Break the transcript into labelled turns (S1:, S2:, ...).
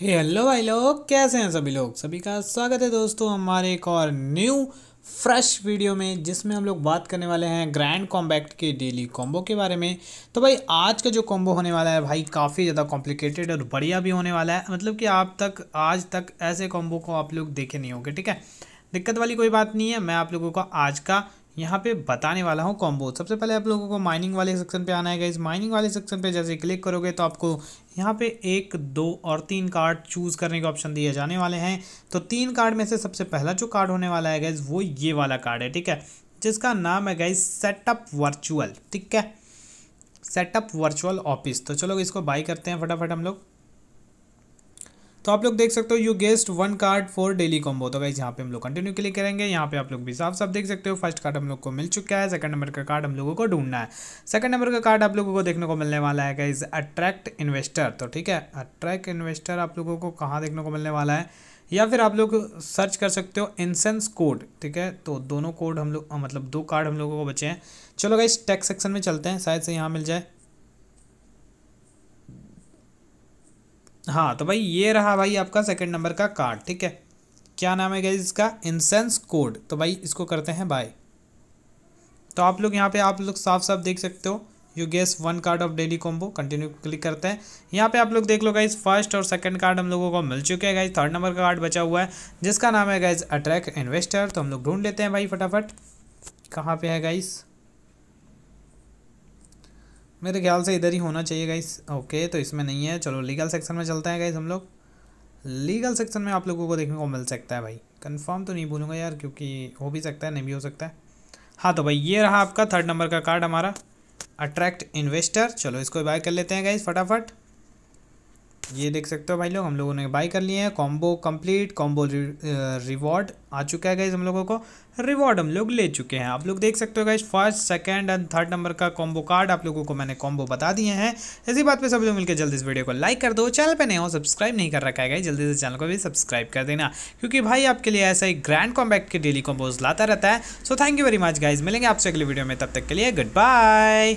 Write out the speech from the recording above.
S1: हे hello भाई लोग कैसे हैं सभी लोग सभी का स्वागत है दोस्तों हमारे एक और न्यू फ्रेश वीडियो में जिसमें हम लोग बात करने वाले हैं ग्रैंड कॉम्बैक्ट के डेली कॉम्बो के बारे में तो भाई आज का जो कॉम्बो होने वाला है भाई काफ़ी ज़्यादा कॉम्प्लिकेटेड और बढ़िया भी होने वाला है मतलब कि आप तक आज तक ऐसे कॉम्बो को आप लोग देखे नहीं होंगे ठीक है दिक्कत वाली कोई बात नहीं है मैं आप लोगों को आज का यहाँ पे बताने वाला हूँ कॉम्बो सबसे पहले आप लोगों को माइनिंग वाले सेक्शन पे आना है इस माइनिंग वाले सेक्शन पे जैसे क्लिक करोगे तो आपको यहाँ पे एक दो और तीन कार्ड चूज़ करने के ऑप्शन दिए जाने वाले हैं तो तीन कार्ड में से सबसे पहला जो कार्ड होने वाला है गैस वो ये वाला कार्ड है ठीक है जिसका नाम है गैस सेटअप वर्चुअल ठीक है सेटअप वर्चुअल ऑफिस तो चलो इसको बाई करते हैं फटाफट हम लोग तो आप लोग देख सकते हो you guessed one card for daily combo तो गाइज यहाँ पे हम लोग कंटिन्यू क्लिक करेंगे यहाँ पे आप लोग भी साफ साफ देख सकते हो फर्स्ट कार्ड हम लोग को मिल चुका है सेकंड नंबर का कार्ड हम लोगों को ढूंढना है सेकंड नंबर का कार्ड आप लोगों को देखने को मिलने वाला है गाइज अट्रैक्ट इन्वेस्टर तो ठीक है अट्रैक्ट इन्वेस्टर आप लोगों को कहाँ देखने को मिलने वाला है या फिर आप लोग सर्च कर सकते हो इंसेंस कोड ठीक है तो दोनों कोड हम लोग मतलब दो कार्ड हम लोगों को बचे हैं चलो गाइज टेक्स सेक्शन में चलते हैं शायद से यहाँ मिल जाए हाँ तो भाई ये रहा भाई आपका सेकंड नंबर का कार्ड ठीक है क्या नाम है गाइज इसका इंसेंस कोड तो भाई इसको करते हैं बाय तो आप लोग यहाँ पे आप लोग साफ साफ देख सकते हो you guess one card of daily combo continue click करते हैं यहाँ पे आप लोग देख लो गाइज फर्स्ट और सेकंड कार्ड हम लोगों को मिल चुके हैं गाइज थर्ड नंबर का कार्ड बचा हुआ है जिसका नाम है गाइज अट्रैक्ट इन्वेस्टर तो हम लोग ढूंढ लेते हैं भाई फटाफट कहाँ पे है गाइज़ मेरे ख्याल से इधर ही होना चाहिए गाइस ओके तो इसमें नहीं है चलो लीगल सेक्शन में चलते हैं गाइस हम लोग लीगल सेक्शन में आप लोगों को देखने को मिल सकता है भाई कंफर्म तो नहीं बोलूँगा यार क्योंकि हो भी सकता है नहीं भी हो सकता है हाँ तो भाई ये रहा आपका थर्ड नंबर का कार्ड हमारा अट्रैक्ट इन्वेस्टर चलो इसको बाय कर लेते हैं गाइज़ फटाफट ये देख सकते हो भाई लोग हम लोगों ने बाई कर लिए हैं कॉम्बो कंप्लीट कॉम्बो रिवॉर्ड आ चुका है गाइज हम लोगों को रिवॉर्ड हम लोग ले चुके हैं आप लोग देख सकते हो guys first second and third number का कॉम्बो कार्ड आप लोगों को मैंने कॉम्बो बता दिए हैं इसी बात पे सब लोग मिलकर जल्दी इस वीडियो को लाइक कर दो चैनल पर नहीं हो सब्सक्राइब नहीं कर रखा है गाइज जल्दी से चैनल को भी सब्सक्राइब कर देना क्योंकि भाई आपके लिए ऐसा ही ग्रैंड कॉम्बैक्ट के डेली कॉम्बोज लाता रहता है so thank you very much guys मिलेंगे आपसे अगले वीडियो में तब तक के लिए गुड बाय